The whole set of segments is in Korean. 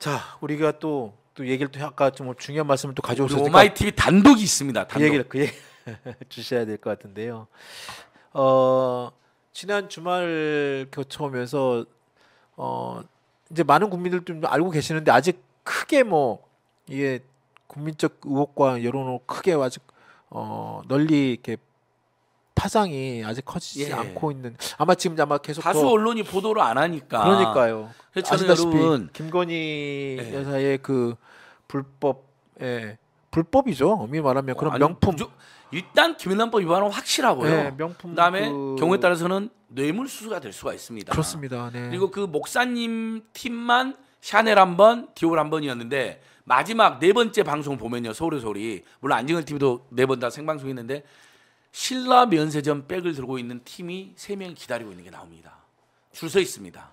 자, 우리가 또, 또 얘기를 또 아까 좀 중요한 말씀을 또 가져오셨으니까 오마이 TV 단독이 있습니다. 그 단독. 그 얘기를 그 얘기 주셔야 될 것 같은데요. 어, 지난 주말 겨쳐오면서 어, 이제 많은 국민들 좀 알고 계시는데 아직 크게 뭐 이게 국민적 의혹과 여론으로 크게 아직 어, 널리 이렇게 파장이 아직 커지지 예. 않고 있는 아마 지금 아마 계속 다수 언론이 보도를 안 하니까 그러니까요. 그렇죠, 아시다시피 여러분. 김건희 예. 여사의 그 불법 예. 불법이죠. 어미 히 말하면 그런 어, 아니, 명품 저, 일단 김일남법 위반은 확실하고요. 네, 명품 그다음에 그... 경우에 따라서는 뇌물 수수가 될 수가 있습니다. 그렇습니다. 네. 그리고 그 목사님 팀만 샤넬 한 번, 디올 한 번이었는데 마지막 네 번째 방송 보면요. 서울의 소리. 물론 안정을 TV도 네 번 다 생방송했는데 신라 면세점 백을 들고 있는 팀이 세 명 기다리고 있는 게 나옵니다. 줄 서 있습니다.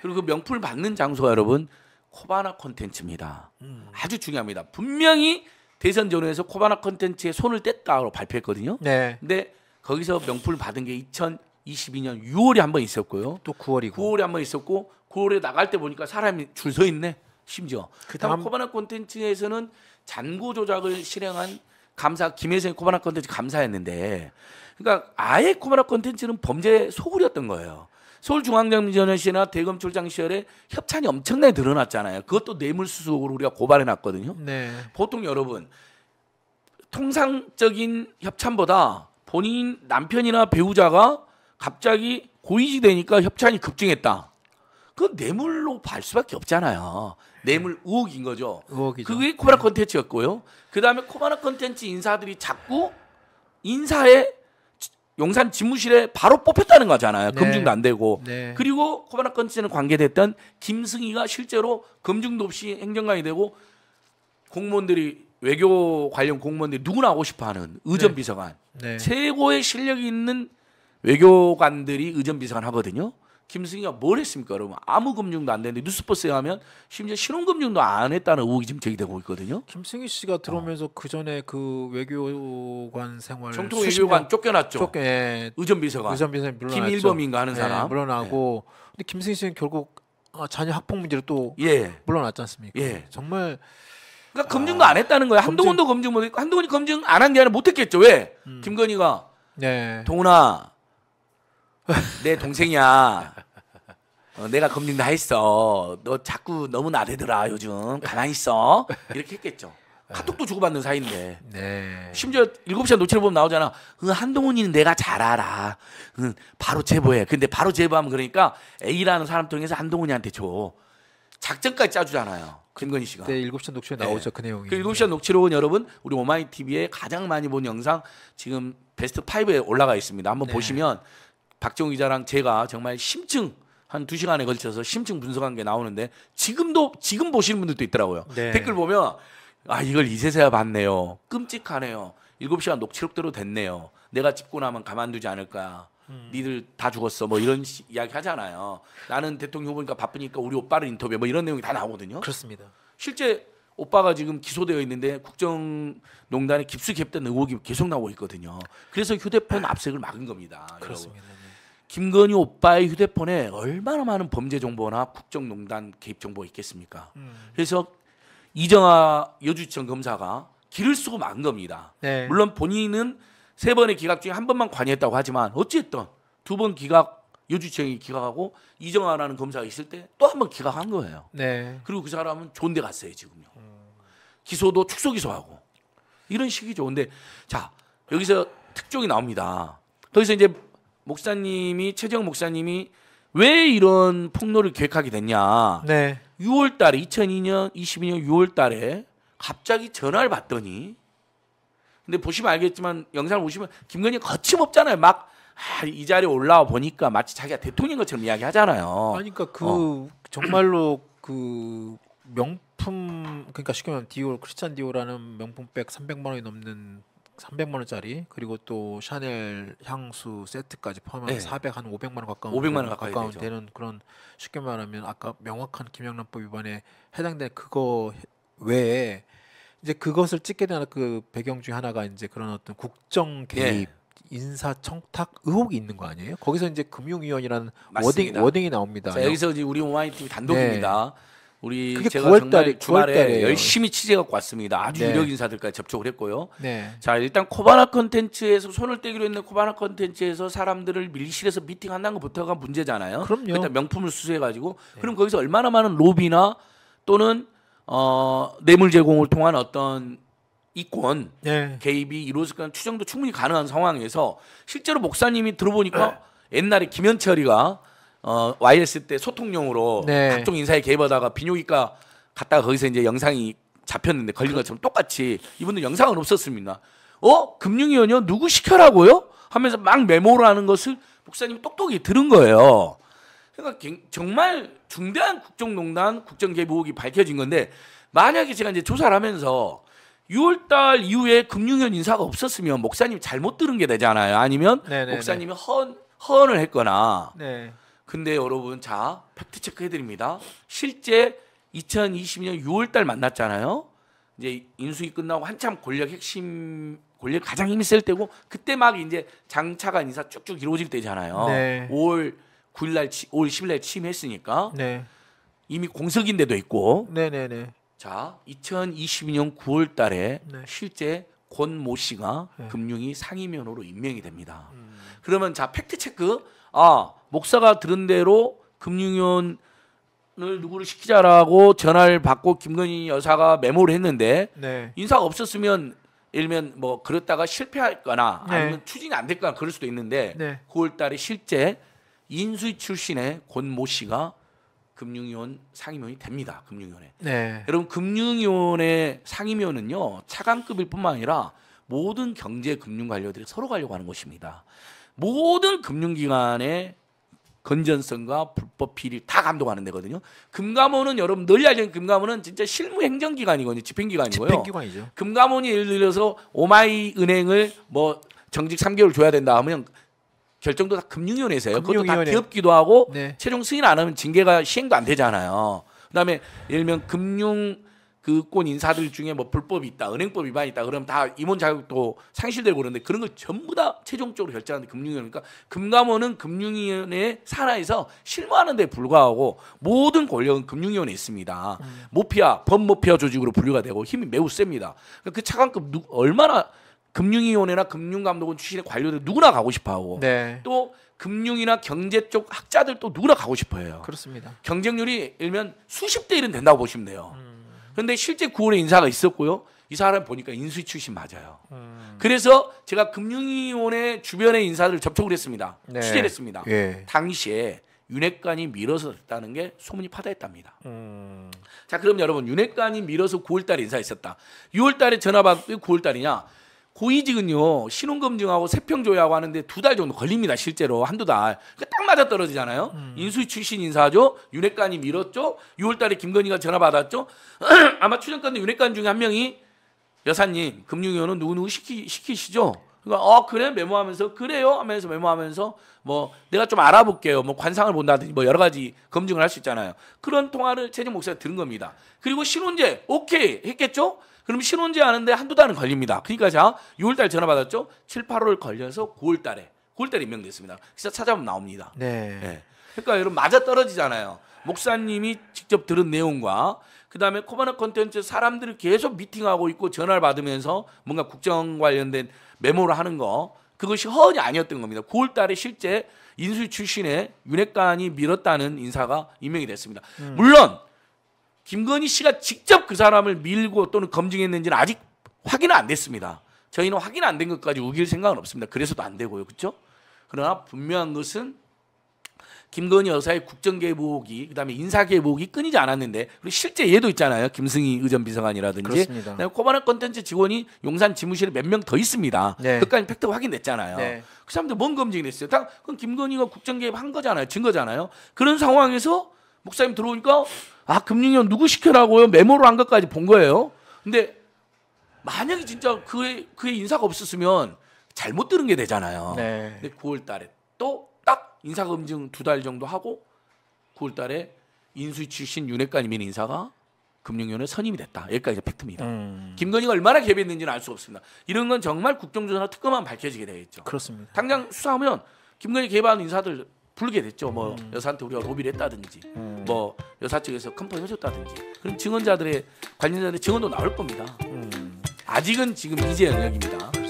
그리고 그 명품을 받는 장소 여러분 코바나 콘텐츠입니다. 음. 아주 중요합니다. 분명히 대선 전후에서 코바나 콘텐츠에 손을 뗐다고 발표했거든요. 네. 근데 거기서 명품을 받은 게 2022년 6월에 한번 있었고요. 또 9월이고. 9월에 한번 있었고 9월에 나갈 때 보니까 사람이 줄 서 있네. 심지어. 그다음 코바나 콘텐츠에서는 잔고 조작을 실행한 감사 김혜성이 코바나 컨텐츠 감사했는데 그러니까 아예 코바나 컨텐츠는 범죄 소굴이었던 거예요. 서울중앙정전의 시나 대검출장 시절에 협찬이 엄청나게 늘어났잖아요. 그것도 뇌물수수로 우리가 고발해 놨거든요. 네. 보통 여러분 통상적인 협찬보다 본인 남편이나 배우자가 갑자기 고의지 되니까 협찬이 급증했다. 그 뇌물로 발 수밖에 없잖아요. 뇌물 5억인 거죠. 우혹이죠. 그게 코바나 컨텐츠였고요. 그 다음에 코바나 컨텐츠 인사들이 자꾸 인사에 용산 집무실에 바로 뽑혔다는 거잖아요. 네. 검증도 안 되고. 네. 그리고 코바나 컨텐츠는 관계됐던 김승희가 실제로 검증도 없이 행정관이 되고 공무원들이 외교 관련 공무원들이 누구나 하고 싶어하는 의전비서관 네. 네. 최고의 실력이 있는 외교관들이 의전비서관 하거든요. 김승희가 뭘 했습니까, 여러분? 아무 검증도안 되는데 뉴스버스에 하면 심지어 신혼검증도안 했다는 의혹이 지금 제기되고 있거든요. 김승희 씨가 들어오면서 어. 그 전에 그 외교관 생활 정통 외교관 쫓겨났죠. 쫓겨, 예. 의전비서관. 의전비서관 물러났죠. 김일범인가 하는 예, 사람 예, 물러나고 예. 근데 김승희 씨는 결국 자녀 아, 학폭 문제로 또 예. 물러났지 않습니까? 예. 정말 그러니까 검증도 안 했다는 거예요. 아, 한동훈도 검증 못 했고 한동훈이 검증 안 한 게 아니라 못 했겠죠. 왜? 음. 김건희가 네. 동훈아 내 동생이야. 어, 내가 검증 다 했어. 너 자꾸 너무 나대더라 요즘. 가만히 있어. 이렇게 했겠죠. 네. 카톡도 주고받는 사이인데. 네. 심지어 7시간 노출을 보면 나오잖아. 응, 한동훈이는 내가 잘 알아. 응, 바로 제보해. 근데 바로 제보하면 그러니까 A라는 사람 통해서 한동훈이한테 줘. 작전까지 짜주잖아요. 김건희 씨가. 네, 7시간 녹취록 나오죠. 네. 그 내용이. 그 7시간 녹취록은 여러분 우리 오마이 TV에 가장 많이 본 영상 지금 베스트 5에 올라가 있습니다. 한번 네. 보시면 박정희 기자랑 제가 정말 심층 한 두시간에 걸쳐서 심층 분석한 게 나오는데 지금도 지금 보시는 분들도 있더라고요. 네. 댓글 보면 아 이걸 이제서야 봤네요. 끔찍하네요. 일곱 시간 녹취록대로 됐네요. 내가 집고 나면 가만두지 않을 까 음. 니들 다 죽었어 뭐 이런 시, 이야기 하잖아요. 나는 대통령 후보니까 바쁘니까 우리 오빠를 인터뷰 해뭐 이런 내용이 다 나오거든요. 그렇습니다. 실제 오빠가 지금 기소되어 있는데 국정농단에 깊숙이 협던 의혹이 계속 나오고 있거든요. 그래서 휴대폰 압색을 막은 겁니다. 그렇습니다. 여러분. 김건희 오빠의 휴대폰에 얼마나 많은 범죄 정보나 국정농단 개입 정보가 있겠습니까? 음. 그래서 이정아 여주지청 검사가 길을 쓰고 만 겁니다. 네. 물론 본인은 세 번의 기각 중에 한 번만 관여했다고 하지만 어찌했던 두번 기각 여주지청이 기각하고 이정아라는 검사가 있을 때 또 한 번 기각한 거예요. 네. 그리고 그 사람은 좋은 데 갔어요 지금요. 음. 기소도 축소 기소하고 이런 식이좋은데자 여기서 특종이 나옵니다. 거기서 이제 목사님이 최재 목사님이 왜 이런 폭로를 계획하게 됐냐. 네. 6월 달에 2002년 22년 6월 달에 갑자기 전화를 받더니 근데 보시면 알겠지만 영상을 보시면 김건희 거침없잖아요. 막 아, 이 자리에 올라와 보니까 마치 자기가 대통령 것처럼 이야기하잖아요. 그러니까 그 어. 정말로 그 명품 그러니까 쉽게 말하면 디올 크리스찬 디올라는 명품백 300만 원이 넘는 300만 원짜리 그리고 또 샤넬 향수 세트까지 포함하면 네. 400 한 500만 원 가까운 500만 원 가까이 가까운 되죠. 되는 그런 쉽게 말하면 아까 명확한 김영란법 위반에 해당되는 그거 외에 이제 그것을 찍게 되는 그 배경 중에 하나가 이제 그런 어떤 국정 개입 예. 인사 청탁 의혹이 있는 거 아니에요? 거기서 이제 금융위원이라는 워딩, 워딩이 나옵니다. 자, 여기서 이제 우리 오마이TV 단독입니다. 네. 우리 제가 9월 달에, 주말에 9월 달에 열심히 취재갖고 왔습니다. 아주 네. 유력 인사들까지 접촉을 했고요. 네. 자 일단 코바나 컨텐츠에서 손을 떼기로 했는 데 코바나 컨텐츠에서 사람들을 밀실에서 미팅한다는 것부터가 문제잖아요. 그럼요. 일단 명품을 수수해가지고 네. 그럼 거기서 얼마나 많은 로비나 또는 어, 뇌물 제공을 통한 어떤 이권 네. 개입이 이루어질 거 추정도 충분히 가능한 상황에서 실제로 목사님이 들어보니까 네. 옛날에 김현철이가 어, YS 때 소통용으로 네. 각종 인사에 개입하다가 비뇨기과 갔다가 거기서 이제 영상이 잡혔는데 걸린 것처럼 똑같이 이분은 영상은 없었습니다. 어? 금융위원이요? 누구 시켜라고요? 하면서 막 메모를 하는 것을 목사님 이 똑똑히 들은 거예요. 그러니까 정말 중대한 국정농단, 국정개입 의혹이 밝혀진 건데 만약에 제가 이제 조사를 하면서 6월달 이후에 금융위원 인사가 없었으면 목사님 이 잘못 들은 게 되잖아요. 아니면 네네네. 네, 목사님이 헌, 네. 헌을 했거나 네. 근데 여러분 자 팩트 체크 해드립니다. 실제 2020년 6월달 만났잖아요. 이제 인수위 끝나고 한참 권력 핵심 권력 가장 힘이 셀 때고 그때 막 이제 장차관 인사 쭉쭉 이루어질 때잖아요. 네. 5월 9일날 5월 10일날 취임했으니까 네. 이미 공석인데도 있고. 네네네. 네, 네. 자 2022년 9월달에 실제 권 모 씨가 네. 금융위 상임위원으로 임명이 됩니다. 음. 그러면 자 팩트 체크 아 목사가 들은 대로 금융위원을 누구를 시키자라고 전화를 받고 김건희 여사가 메모를 했는데 네. 인사가 없었으면 일면뭐 그랬다가 실패할거나 네. 아니면 추진이 안 될거나 그럴 수도 있는데 네. 9월달에 실제 인수위 출신의 권 모 씨가 금융위원 상임위원이 됩니다. 금융위원회. 네. 여러분 금융위원회 상임위원은요 차관급일 뿐만 아니라 모든 경제 금융 관료들이 서로 가려고 하는 것입니다. 모든 금융기관의 건전성과 불법 비리 다 감독하는 데거든요. 금감원은 여러분 널리 알려진 금감원은 진짜 실무 행정기관이거든요. 집행기관이고요. 집행기관이죠. 금감원이 예를 들어서 오마이 은행을 뭐 정직 3개월 줘야 된다 하면 결정도 다 금융위원회에서 요 그것도 다 기업기도 하고 네. 최종 승인 안 하면 징계가 시행도 안 되잖아요. 그다음에 예를 들면 금융 그권 인사들 중에 뭐 불법 이 있다, 은행법 위반 이 있다, 그럼 다 임원 자격도 상실되고 그러는데 그런 걸 전부 다 최종적으로 결정하는 금융위원회니까 그러니까 금감원은 금융위원회 산하에서 실무하는 데 불과하고 모든 권력은 금융위원회에 있습니다. 음. 모피아, 법모피아 조직으로 분류가 되고 힘이 매우 셉니다. 그러니까 그 차관급 누, 얼마나 금융위원회나 금융감독원 출신의 관료들 누구나 가고 싶어하고 네. 또 금융이나 경제 쪽 학자들 또 누구나 가고 싶어해요. 그렇습니다. 경쟁률이 일면 수십 대 일은 된다고 보시면 돼요. 음. 그런데 실제 9월에 인사가 있었고요. 이 사람 보니까 인수위 출신 맞아요. 음. 그래서 제가 금융위원회 주변의 인사들을 접촉을 했습니다. 네. 취재를 했습니다. 예. 당시에 윤핵관이 밀어서 됐다는 게 소문이 파다했답니다. 음. 자, 그럼 여러분 윤핵관이 밀어서 9월달에 인사했었다. 6월달에 전화 받고 9월달이냐? 고위직은요 신혼검증하고 세평조회하고 하는데 두 달 정도 걸립니다 실제로 한두 달. 그러니까 딱 맞아 떨어지잖아요. 음. 인수위 출신 인사죠. 윤핵관이 밀었죠. 6월달에 김건희가 전화 받았죠. 아마 추정컨대 윤핵관 중에 한 명이 여사님 금융위원은 누구누구 시키, 시키시죠. 그러니까 어 그래 메모하면서 그래요 하면서 메모하면서 뭐 내가 좀 알아볼게요 뭐 관상을 본다든지 뭐 여러 가지 검증을 할 수 있잖아요 그런 통화를 최종 목사가 들은 겁니다 그리고 신혼제 오케이 했겠죠 그럼 신혼제 하는데 한두 달은 걸립니다. 그러니까 자, 6월 달 전화 받았죠? 7, 8월 걸려서 9월 달에 9월 달에 임명됐습니다. 진짜 찾아보면 나옵니다. 네. 네. 그러니까 여러분 맞아 떨어지잖아요. 목사님이 직접 들은 내용과 그다음에 코바나 컨텐츠 사람들이 계속 미팅하고 있고 전화를 받으면서 뭔가 국정 관련된 메모를 하는 거 그것이 허언이 아니었던 겁니다. 9월 달에 실제 인수 위 출신의 윤핵관이 밀었다는 인사가 임명이 됐습니다. 음. 물론 김건희 씨가 직접 그 사람을 밀고 또는 검증했는지는 아직 확인은 안 됐습니다. 저희는 확인 안 된 것까지 우길 생각은 없습니다. 그래서도 안 되고요. 그렇죠? 그러나 분명한 것은 김건희 여사의 국정개입 의혹이 그다음에 인사개입 의혹이 끊이지 않았는데 그리고 실제 얘도 있잖아요. 김승희 의전 비서관이라든지 그렇습니다. 코바나 컨텐츠 직원이 용산 지무실에 몇 명 더 있습니다. 네. 그까지 팩트 확인됐잖아요. 네. 그 사람들 뭔 검증이 됐어요? 딱 그건 김건희가 국정개입 한 거잖아요. 증거잖아요. 그런 상황에서 목사님 들어오니까 아, 금융위원 누구 시켜라고요? 메모로 한 것까지 본 거예요. 근데 만약에 진짜 그의, 그의 인사가 없었으면 잘못 들은 게 되잖아요. 네. 근데 9월 달에 또 딱 인사검증 두 달 정도 하고 9월 달에 인수 위 출신 윤핵관님인 인사가 금융위원회 선임이 됐다. 여기까지 팩트입니다. 음. 김건희가 얼마나 개비했는지는알 수 없습니다. 이런 건 정말 국정조사나 특검만 밝혀지게 되겠죠. 그렇습니다. 당장 수사하면 김건희 개입한 인사들 불게 됐죠. 뭐 음. 여사한테 우리가 로비를 했다든지, 음. 음. 뭐 여사 측에서 컴펌 해줬다든지, 그런 증언자들의 관련자들의 증언도 나올 겁니다. 음. 아직은 지금 이제 영역입니다.